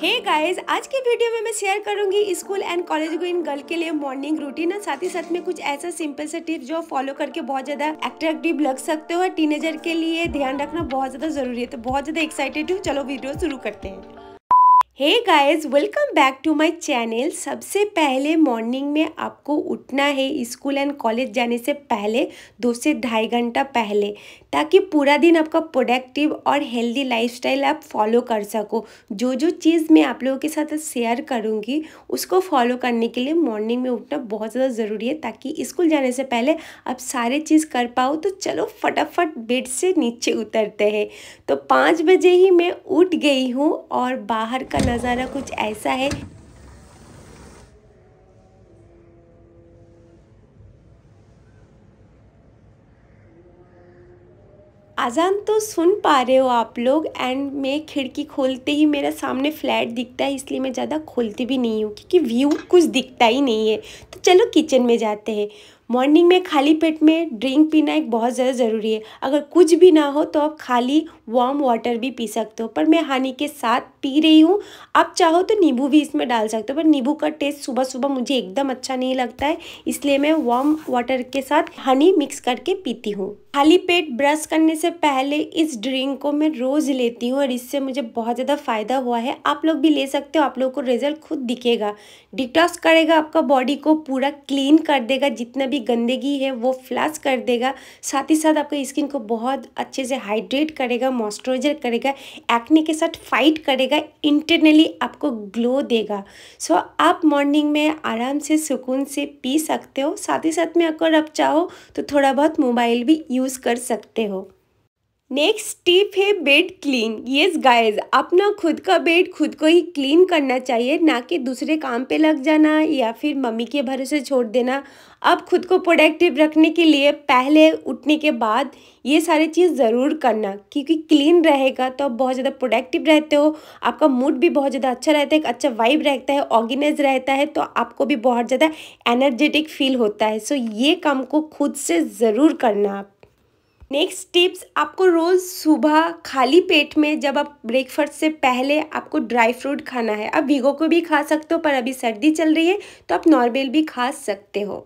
हे hey guys आज के video में मैं शेयर करूंगी school and college going girl के लिए मॉर्निंग रूटीन और साथ ही साथ में कुछ ऐसा सिंपल सा टिप्स जो फॉलो करके बहुत ज्यादा एट्रैक्टिव लग सकते हो टीनेजर के लिए ध्यान रखना बहुत ज्यादा जरूरी है तो बहुत ज्यादा एक्साइटेड हूँ चलो वीडियो शुरू करते हैं hey guys welcome back to my channel सबसे पहले मॉर्निंग में आपको उठना है स्कूल एंड कॉलेज जाने से पहले दो से ढाई घंटा पहले ताकि पूरा दिन आपका प्रोडक्टिव और हेल्दी लाइफस्टाइल आप फॉलो कर सको जो जो चीज़ मैं आप लोगों के साथ शेयर करूँगी उसको फॉलो करने के लिए मॉर्निंग में उठना बहुत ज़्यादा ज़रूरी है ताकि स्कूल जाने से पहले आप सारे चीज़ कर पाओ तो चलो फटाफट बेड से नीचे उतरते हैं तो पाँच बजे ही मैं उठ गई हूँ और बाहर का नज़ारा कुछ ऐसा है अजान तो सुन पा रहे हो आप लोग एंड मैं खिड़की खोलते ही मेरा सामने फ्लैट दिखता है इसलिए मैं ज़्यादा खोलती भी नहीं हूँ क्योंकि व्यू कुछ दिखता ही नहीं है तो चलो किचन में जाते हैं मॉर्निंग में खाली पेट में ड्रिंक पीना एक बहुत ज़्यादा ज़रूरी है अगर कुछ भी ना हो तो आप खाली वार्म वाटर भी पी सकते हो पर मैं हानि के साथ पी रही हूँ आप चाहो तो नींबू भी इसमें डाल सकते हो पर नींबू का टेस्ट सुबह सुबह मुझे एकदम अच्छा नहीं लगता है इसलिए मैं वार्म वाटर के साथ हनी मिक्स करके पीती हूँ खाली पेट ब्रश करने से पहले इस ड्रिंक को मैं रोज़ लेती हूँ और इससे मुझे बहुत ज़्यादा फ़ायदा हुआ है आप लोग भी ले सकते हो आप लोगों को रिजल्ट खुद दिखेगा डिटॉक्स करेगा आपका बॉडी को पूरा क्लीन कर देगा जितना भी भी गंदगी है वो फ्लैश कर देगा साथ ही साथ आपकी स्किन को बहुत अच्छे से हाइड्रेट करेगा मॉइस्चराइजर करेगा एक्ने के साथ फाइट करेगा इंटरनली आपको ग्लो देगा सो so, आप मॉर्निंग में आराम से सुकून से पी सकते हो साथ ही साथ में अगर आप चाहो तो थोड़ा बहुत मोबाइल भी यूज़ कर सकते हो नेक्स्ट टिप है बेड क्लीन येस गाइस अपना खुद का बेड खुद को ही क्लीन करना चाहिए ना कि दूसरे काम पे लग जाना या फिर मम्मी के भरोसे छोड़ देना अब खुद को प्रोडक्टिव रखने के लिए पहले उठने के बाद ये सारी चीज़ ज़रूर करना क्योंकि क्लीन रहेगा तो आप बहुत ज़्यादा प्रोडक्टिव रहते हो आपका मूड भी बहुत ज़्यादा अच्छा रहता है एक अच्छा वाइब रहता है ऑर्गेनाइज रहता है तो आपको भी बहुत ज़्यादा एनर्जेटिक फील होता है सो ये काम को खुद से ज़रूर करना आप नेक्स्ट टिप्स आपको रोज़ सुबह खाली पेट में जब आप ब्रेकफास्ट से पहले आपको ड्राई फ्रूट खाना है आप भिगो को भी खा सकते हो पर अभी सर्दी चल रही है तो आप नॉर्मल भी खा सकते हो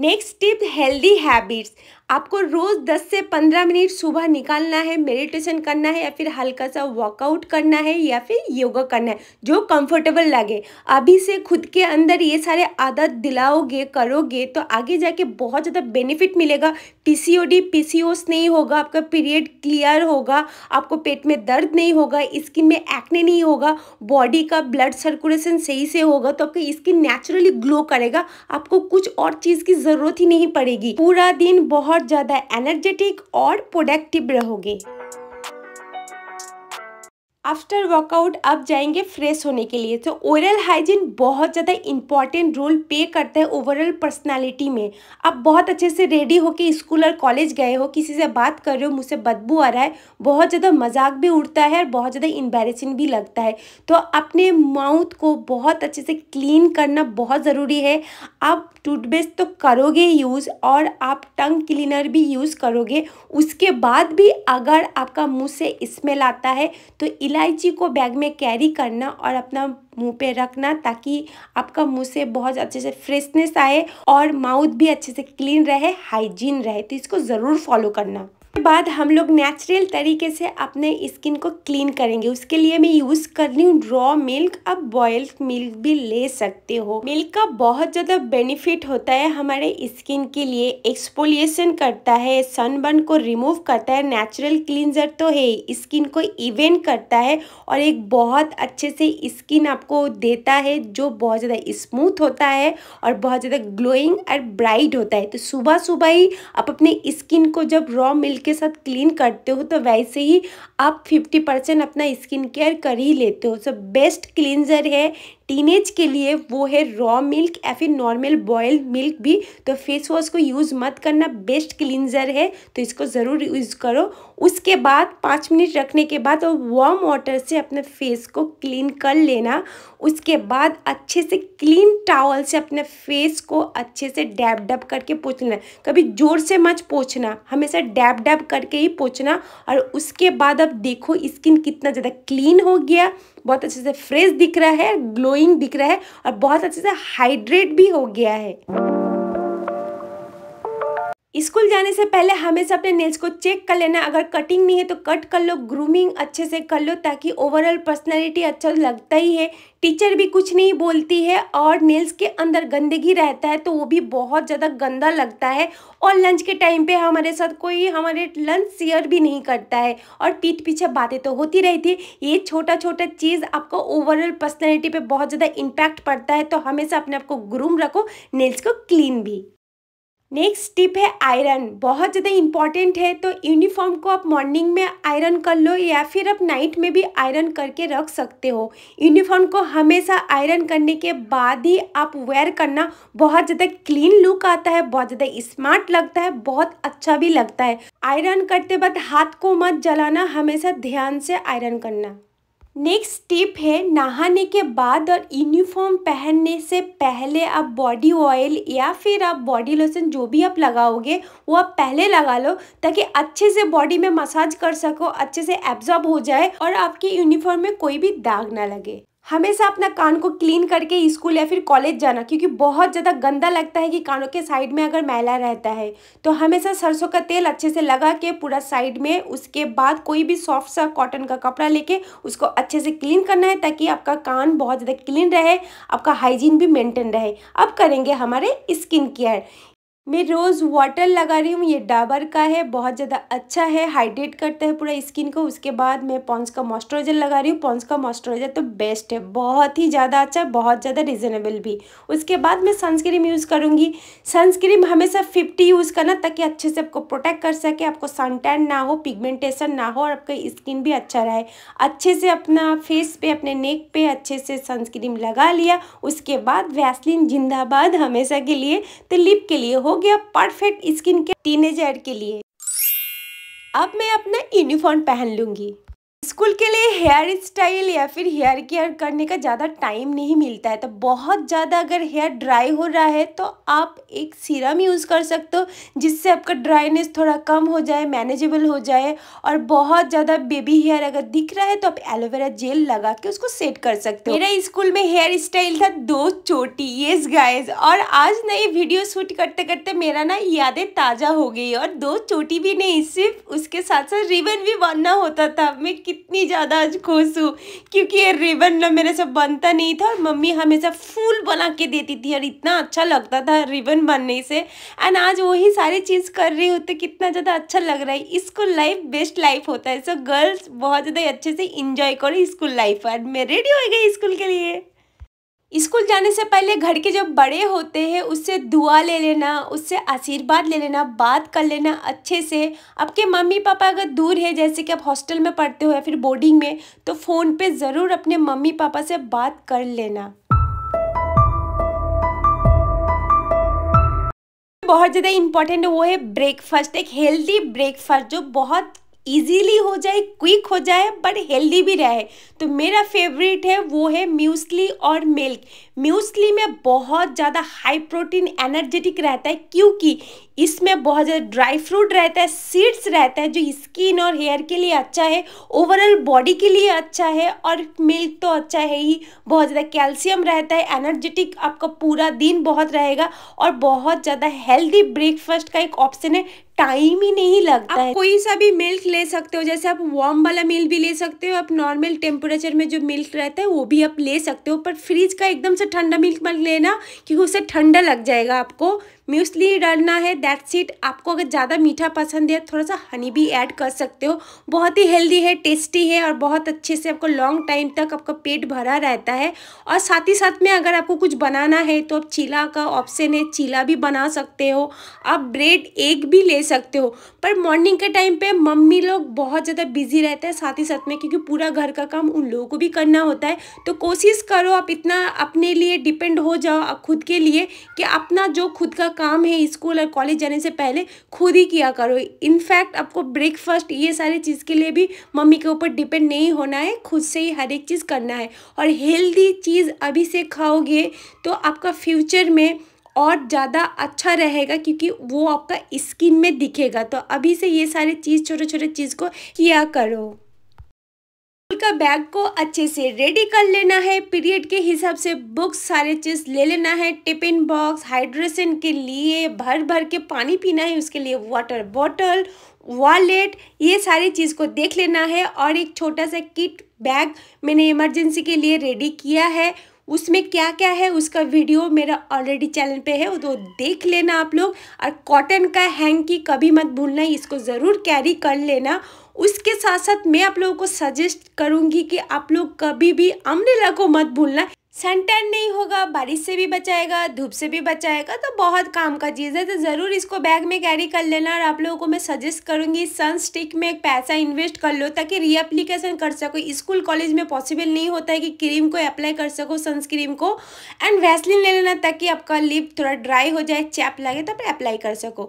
नेक्स्ट टिप हेल्दी हैबिट्स आपको रोज़ 10 से 15 मिनट सुबह निकालना है मेडिटेशन करना है या फिर हल्का सा वर्कआउट करना है या फिर योगा करना है जो कंफर्टेबल लगे अभी से खुद के अंदर ये सारे आदत दिलाओगे करोगे तो आगे जाके बहुत ज़्यादा बेनिफिट मिलेगा पीसीओडी पीसीओस नहीं होगा आपका पीरियड क्लियर होगा आपको पेट में दर्द नहीं होगा स्किन में एक्ने नहीं होगा बॉडी का ब्लड सर्कुलेशन सही से होगा तो आपकी स्किन नेचुरली ग्लो करेगा आपको कुछ और चीज़ की ज़रूरत ही नहीं पड़ेगी पूरा दिन बहुत बहुत ज़्यादा एनर्जेटिक और प्रोडक्टिव रहोगे आफ्टर वर्कआउट आप जाएंगे फ्रेश होने के लिए तो ओरल हाइजीन बहुत ज़्यादा इंपॉर्टेंट रोल प्ले करता है ओवरऑल पर्सनालिटी में आप बहुत अच्छे से रेडी होके स्कूल और कॉलेज गए हो किसी से बात कर रहे हो मुझसे बदबू आ रहा है बहुत ज़्यादा मजाक भी उड़ता है और बहुत ज़्यादा इंबेरेसिंग भी लगता है तो अपने माउथ को बहुत अच्छे से क्लीन करना बहुत ज़रूरी है आप टूथपेस्ट तो करोगे यूज़ और आप टंग क्लीनर भी यूज़ करोगे उसके बाद भी अगर आपका मुँह से स्मेल आता है तो इला इलायची को बैग में कैरी करना और अपना मुंह पे रखना ताकि आपका मुंह से बहुत अच्छे से फ्रेशनेस आए और माउथ भी अच्छे से क्लीन रहे हाइजीन रहे तो इसको ज़रूर फॉलो करना बाद हम लोग नेचुरल तरीके से अपने स्किन को क्लीन करेंगे उसके लिए मैं यूज़ कर रही हूँ रॉ मिल्क अब बॉयल्ड मिल्क भी ले सकते हो मिल्क का बहुत ज़्यादा बेनिफिट होता है हमारे स्किन के लिए एक्सपोलिएशन करता है सनबर्न को रिमूव करता है नेचुरल क्लींजर तो है स्किन को इवेंट करता है और एक बहुत अच्छे से स्किन आपको देता है जो बहुत ज़्यादा स्मूथ होता है और बहुत ज़्यादा ग्लोइंग और ब्राइट होता है तो सुबह सुबह ही आप अपने स्किन को जब रॉ मिल्क के साथ क्लीन करते हो तो वैसे ही आप फिफ्टी परसेंट अपना स्किन केयर कर ही लेते हो सो बेस्ट क्लींजर है टीनेज के लिए वो है रॉ मिल्क या फिर नॉर्मल बॉयल मिल्क भी तो फेस वॉश को यूज़ मत करना बेस्ट क्लिनजर है तो इसको ज़रूर यूज़ करो उसके बाद पाँच मिनट रखने के बाद और वार्म वाटर से अपने फेस को क्लीन कर लेना उसके बाद अच्छे से क्लीन टावल से अपने फेस को अच्छे से डैब डब करके पोछना लेना कभी ज़ोर से मत पोछना हमेशा डैब डब करके ही पोछना और उसके बाद अब देखो स्किन कितना ज़्यादा क्लीन हो गया बहुत अच्छे से फ्रेश दिख रहा है ग्लोइंग दिख रहा है और बहुत अच्छे से हाइड्रेट भी हो गया है स्कूल जाने से पहले हमेशा अपने नेल्स को चेक कर लेना अगर कटिंग नहीं है तो कट कर लो ग्रूमिंग अच्छे से कर लो ताकि ओवरऑल पर्सनैलिटी अच्छा तो लगता ही है टीचर भी कुछ नहीं बोलती है और नेल्स के अंदर गंदगी रहता है तो वो भी बहुत ज़्यादा गंदा लगता है और लंच के टाइम पे हमारे साथ कोई हमारे लंच शेयर भी नहीं करता है और पीठ पीछे बातें तो होती रहती है ये छोटा छोटा चीज़ आपको ओवरऑल पर्सनैलिटी पर बहुत ज़्यादा इम्पैक्ट पड़ता है तो हमेशा अपने आप को ग्रूम रखो नेल्स को क्लीन भी नेक्स्ट टिप है आयरन बहुत ज़्यादा इम्पॉर्टेंट है तो यूनिफॉर्म को आप मॉर्निंग में आयरन कर लो या फिर आप नाइट में भी आयरन करके रख सकते हो यूनिफॉर्म को हमेशा आयरन करने के बाद ही आप वेयर करना बहुत ज़्यादा क्लीन लुक आता है बहुत ज़्यादा स्मार्ट लगता है बहुत अच्छा भी लगता है आयरन करते वक्त हाथ को मत जलाना हमेशा ध्यान से आयरन करना नेक्स्ट टिप है नहाने के बाद और यूनिफॉर्म पहनने से पहले आप बॉडी ऑयल या फिर आप बॉडी लोशन जो भी आप लगाओगे वो आप पहले लगा लो ताकि अच्छे से बॉडी में मसाज कर सको अच्छे से एब्जॉर्ब हो जाए और आपके यूनिफॉर्म में कोई भी दाग ना लगे हमेशा अपना कान को क्लीन करके स्कूल या फिर कॉलेज जाना क्योंकि बहुत ज़्यादा गंदा लगता है कि कानों के साइड में अगर मैला रहता है तो हमेशा सरसों का तेल अच्छे से लगा के पूरा साइड में उसके बाद कोई भी सॉफ्ट सा कॉटन का कपड़ा लेके उसको अच्छे से क्लीन करना है ताकि आपका कान बहुत ज़्यादा क्लीन रहे आपका हाइजीन भी मेनटेन रहे अब करेंगे हमारे स्किन केयर मैं रोज़ वाटर लगा रही हूँ ये डाबर का है बहुत ज़्यादा अच्छा है हाइड्रेट करता है पूरा स्किन को उसके बाद मैं पॉन्स का मॉइस्चराइजर लगा रही हूँ पॉन्स का मॉइस्चराइजर तो बेस्ट है बहुत ही ज़्यादा अच्छा बहुत ज़्यादा रिजनेबल भी उसके बाद मैं सनस्क्रीम यूज़ करूँगी सनस्क्रीम हमेशा फिफ्टी यूज़ करना ताकि अच्छे से आपको प्रोटेक्ट कर सके आपको सनटैन ना हो पिगमेंटेशन ना हो और आपका स्किन भी अच्छा रहे अच्छे से अपना फेस पे अपने नेक पर अच्छे से सनस्क्रीम लगा लिया उसके बाद वैसलिन जिंदाबाद हमेशा के लिए तो लिप के लिए हो गया परफेक्ट स्किन के टीनेजर के लिए अब मैं अपना यूनिफॉर्म पहन लूंगी स्कूल के लिए हेयर स्टाइल या फिर हेयर केयर करने का ज़्यादा टाइम नहीं मिलता है तो बहुत ज़्यादा अगर हेयर ड्राई हो रहा है तो आप एक सीरम यूज़ कर सकते हो जिससे आपका ड्राइनेस थोड़ा कम हो जाए मैनेजेबल हो जाए और बहुत ज़्यादा बेबी हेयर अगर दिख रहा है तो आप एलोवेरा जेल लगा के उसको सेट कर सकते हो मेरा स्कूल में हेयर स्टाइल था दो चोटी येस गाइज और आज नई वीडियो शूट करते करते मेरा ना यादें ताज़ा हो गई और दो चोटी भी नहीं सिर्फ उसके साथ साथ रिबन भी बनना होता था मैं इतनी ज़्यादा आज खुश हूँ क्योंकि ये रिबन ना मेरे से बनता नहीं था और मम्मी हमेशा फूल बना के देती थी और इतना अच्छा लगता था रिबन बनने से एंड आज वही सारी चीज़ कर रही हूँ तो कितना ज़्यादा अच्छा लग रहा है स्कूल लाइफ बेस्ट लाइफ होता है सो गर्ल्स बहुत ज़्यादा अच्छे से इंजॉय करो स्कूल लाइफ एंड मैं रेडी हो गई स्कूल के लिए स्कूल जाने से पहले घर के जब बड़े होते हैं उससे दुआ ले लेना उससे आशीर्वाद ले लेना बात कर लेना अच्छे से आपके मम्मी पापा अगर दूर है जैसे कि आप हॉस्टल में पढ़ते हो या फिर बोर्डिंग में तो फ़ोन पे ज़रूर अपने मम्मी पापा से बात कर लेना बहुत ज़्यादा इम्पॉर्टेंट वो है ब्रेकफास्ट एक हेल्दी ब्रेकफास्ट जो बहुत इजीली हो जाए क्विक हो जाए बट हेल्दी भी रहे तो मेरा फेवरेट है वो है म्यूसली और मिल्क म्यूसली में बहुत ज़्यादा हाई प्रोटीन एनर्जेटिक रहता है क्योंकि इसमें बहुत ज़्यादा ड्राई फ्रूट रहता है सीड्स रहता है जो स्किन और हेयर के लिए अच्छा है ओवरऑल बॉडी के लिए अच्छा है और मिल्क तो अच्छा है ही बहुत ज़्यादा कैल्शियम रहता है एनर्जेटिक आपका पूरा दिन बहुत रहेगा और बहुत ज़्यादा हेल्दी ब्रेकफास्ट का एक ऑप्शन है टाइम ही नहीं लगता आप है कोई सा भी मिल्क ले सकते हो जैसे आप वार्म वाला मिल्क भी ले सकते हो आप नॉर्मल टेम्परेचर में जो मिल्क रहता है वो भी आप ले सकते हो पर फ्रिज का एकदम से ठंडा मिल्क मत लेना क्योंकि उससे ठंडा लग जाएगा आपको म्यूसली डालना है दैट्स इट आपको अगर ज़्यादा मीठा पसंद है थोड़ा सा हनी भी ऐड कर सकते हो बहुत ही हेल्दी है टेस्टी है और बहुत अच्छे से आपको लॉन्ग टाइम तक आपका पेट भरा रहता है और साथ ही साथ में अगर आपको कुछ बनाना है तो आप चीला का ऑप्शन है चीला भी बना सकते हो आप ब्रेड एग भी ले सकते हो पर मॉर्निंग के टाइम पर मम्मी लोग बहुत ज़्यादा बिजी रहते हैं साथ ही साथ में क्योंकि पूरा घर का काम उन लोगों को भी करना होता है तो कोशिश करो आप इतना अपने लिए डिपेंड हो जाओ खुद के लिए कि अपना जो खुद का काम है स्कूल और कॉलेज जाने से पहले खुद ही किया करो इनफैक्ट आपको ब्रेकफास्ट ये सारी चीज़ के लिए भी मम्मी के ऊपर डिपेंड नहीं होना है खुद से ही हर एक चीज़ करना है और हेल्दी चीज़ अभी से खाओगे तो आपका फ्यूचर में और ज़्यादा अच्छा रहेगा क्योंकि वो आपका स्किन में दिखेगा तो अभी से ये सारी चीज़ छोटे छोटे चीज़ को किया करो का बैग को अच्छे से रेडी कर लेना है पीरियड के हिसाब से बुक्स सारे चीज़ ले लेना है टिफिन बॉक्स हाइड्रेशन के लिए भर भर के पानी पीना है उसके लिए वाटर बॉटल वॉलेट ये सारी चीज़ को देख लेना है और एक छोटा सा किट बैग मैंने इमरजेंसी के लिए रेडी किया है उसमें क्या क्या है उसका वीडियो मेरा ऑलरेडी चैनल पे है तो देख लेना आप लोग और कॉटन का हैंग की कभी मत भूलना इसको ज़रूर कैरी कर लेना उसके साथ साथ मैं आप लोगों को सजेस्ट करूँगी कि आप लोग कभी भी अमरेला को मत भूलना सेंटर नहीं होगा बारिश से भी बचाएगा धूप से भी बचाएगा तो बहुत काम का चीज़ है तो ज़रूर इसको बैग में कैरी कर लेना और आप लोगों को मैं सजेस्ट करूँगी सन स्टिक में एक पैसा इन्वेस्ट कर लो ताकि रीअप्लीकेशन कर सको स्कूल कॉलेज में पॉसिबल नहीं होता है कि क्रीम को अप्लाई कर सको सनस्क्रीम को एंड वैसलिन ले लेना ताकि आपका लिप थोड़ा ड्राई हो जाए चैप लगे तो आप अप्लाई कर सको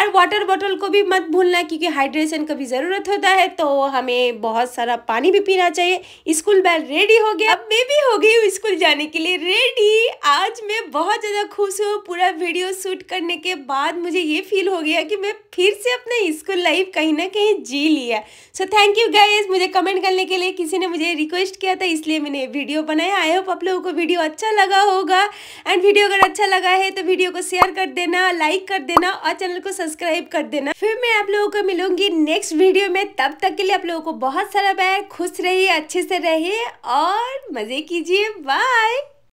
और वाटर बॉटल को भी मत भूलना क्योंकि हाइड्रेशन का भी ज़रूरत होता है तो हमें बहुत सारा पानी भी पीना चाहिए स्कूल बैग रेडी हो गया अब बेबी हो गई स्कूल जा जाने के लिए रेडी आज मैं बहुत ज़्यादा खुश हूँ पूरा वीडियो शूट करने के बाद मुझे ये फील हो गया कि मैं फिर से अपने स्कूल लाइफ कहीं ना कहीं जी लिया सो थैंक यू गाइज मुझे कमेंट करने के लिए किसी ने मुझे रिक्वेस्ट किया था इसलिए मैंने वीडियो बनाया आई होप आप लोगों को वीडियो अच्छा लगा होगा एंड वीडियो अगर अच्छा लगा है तो वीडियो को शेयर कर देना लाइक कर देना और चैनल को सब्सक्राइब कर देना फिर मैं आप लोगों को मिलूंगी नेक्स्ट वीडियो में तब तक के लिए आप लोगों को बहुत सारा बैर खुश रहिए अच्छे से रहिए और मज़े कीजिए बाय Bye!